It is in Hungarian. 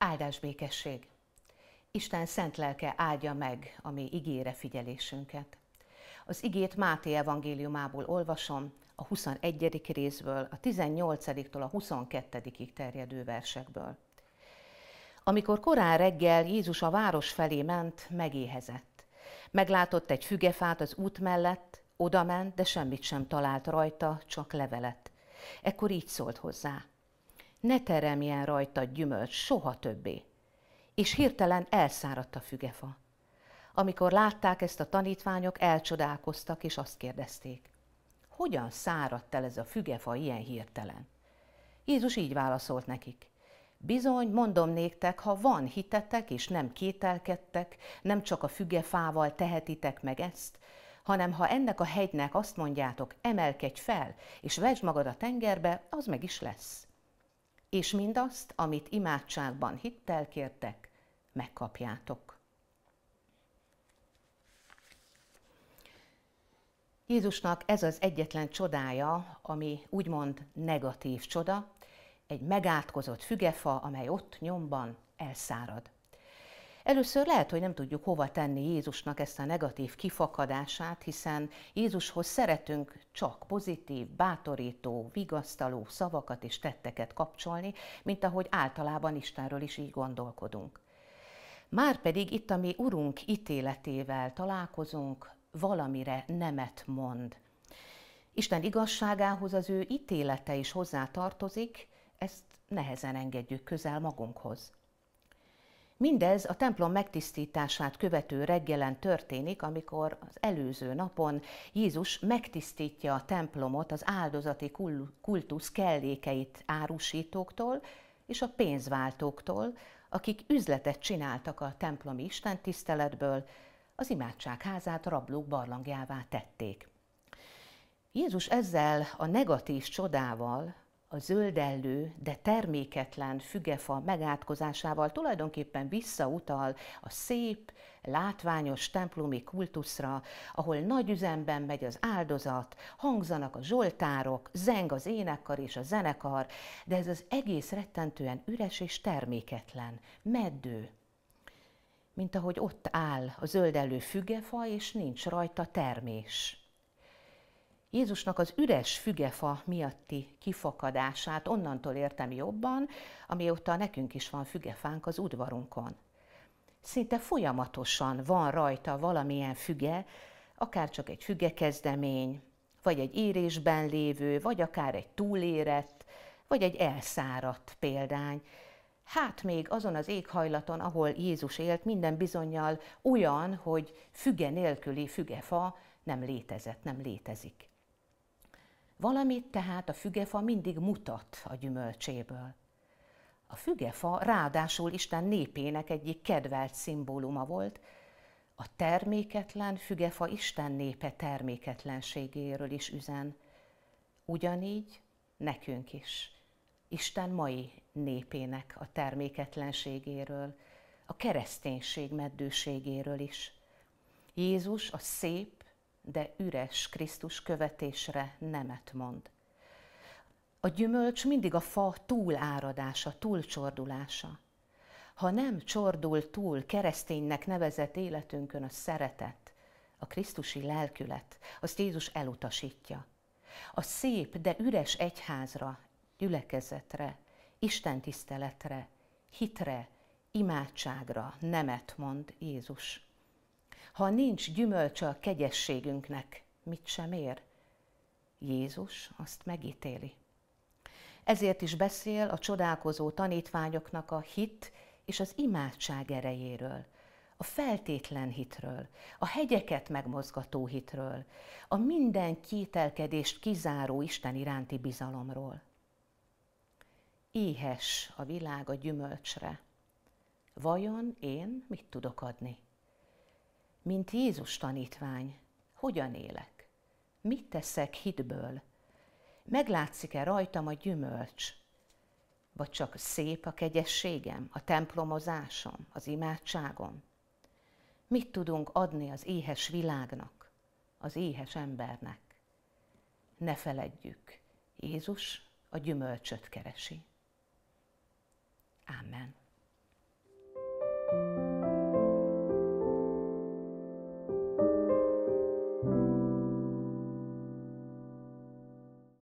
Áldás békesség! Isten szent lelke áldja meg a mi igére figyelésünket. Az igét Máté evangéliumából olvasom, a 21. részből, a 18 tól a 22 terjedő versekből. Amikor korán reggel Jézus a város felé ment, megéhezett. Meglátott egy fügefát az út mellett, odament, de semmit sem talált rajta, csak levelet. Ekkor így szólt hozzá – ne teremjen rajta gyümölcs soha többé. És hirtelen elszáradt a fügefa. Amikor látták ezt a tanítványok, elcsodálkoztak, és azt kérdezték, hogyan száradt el ez a fügefa ilyen hirtelen? Jézus így válaszolt nekik, Bizony, mondom néktek, ha van hitetek, és nem kételkedtek, nem csak a fügefával tehetitek meg ezt, hanem ha ennek a hegynek azt mondjátok, emelkedj fel, és vesd magad a tengerbe, az meg is lesz és mindazt, amit imádságban hittel kértek, megkapjátok. Jézusnak ez az egyetlen csodája, ami úgymond negatív csoda, egy megátkozott fügefa, amely ott nyomban elszárad. Először lehet, hogy nem tudjuk hova tenni Jézusnak ezt a negatív kifakadását, hiszen Jézushoz szeretünk csak pozitív, bátorító, vigasztaló szavakat és tetteket kapcsolni, mint ahogy általában Istenről is így gondolkodunk. Márpedig itt a mi Urunk ítéletével találkozunk, valamire nemet mond. Isten igazságához az ő ítélete is hozzá tartozik, ezt nehezen engedjük közel magunkhoz. Mindez a templom megtisztítását követő reggelen történik, amikor az előző napon Jézus megtisztítja a templomot az áldozati kultusz kellékeit árusítóktól és a pénzváltóktól, akik üzletet csináltak a templomi istentiszteletből, az imádság házát rablók barlangjává tették. Jézus ezzel a negatív csodával, a zöldellő, de terméketlen fügefa megátkozásával tulajdonképpen visszautal a szép, látványos templomi kultuszra, ahol nagy üzemben megy az áldozat, hangzanak a zsoltárok, zeng az énekkar és a zenekar, de ez az egész rettentően üres és terméketlen, meddő, mint ahogy ott áll a zöldelő fügefa, és nincs rajta termés. Jézusnak az üres fügefa miatti kifakadását onnantól értem jobban, amióta nekünk is van fügefánk az udvarunkon. Szinte folyamatosan van rajta valamilyen füge, akár csak egy fügekezdemény, vagy egy érésben lévő, vagy akár egy túlérett, vagy egy elszáradt példány. Hát még azon az éghajlaton, ahol Jézus élt, minden bizonyal olyan, hogy füge nélküli fügefa nem létezett, nem létezik. Valamit tehát a fügefa mindig mutat a gyümölcséből. A fügefa ráadásul Isten népének egyik kedvelt szimbóluma volt, a terméketlen fügefa Isten népe terméketlenségéről is üzen. Ugyanígy nekünk is. Isten mai népének a terméketlenségéről, a kereszténység meddőségéről is. Jézus a szép, de üres Krisztus követésre nemet mond. A gyümölcs mindig a fa túláradása, túlcsordulása. Ha nem csordul túl kereszténynek nevezett életünkön a szeretet, a krisztusi lelkület, azt Jézus elutasítja. A szép, de üres egyházra, gyülekezetre, istentiszteletre, hitre, imádságra nemet mond Jézus. Ha nincs gyümölcse a kegyességünknek, mit sem ér? Jézus azt megítéli. Ezért is beszél a csodálkozó tanítványoknak a hit és az imádság erejéről, a feltétlen hitről, a hegyeket megmozgató hitről, a minden kételkedést kizáró Isten iránti bizalomról. Éhes a világ a gyümölcsre. Vajon én mit tudok adni? mint Jézus tanítvány, hogyan élek? Mit teszek hitből? Meglátszik-e rajtam a gyümölcs? Vagy csak szép a kegyességem, a templomozásom, az imádságom? Mit tudunk adni az éhes világnak, az éhes embernek? Ne feledjük, Jézus a gyümölcsöt keresi. Amen.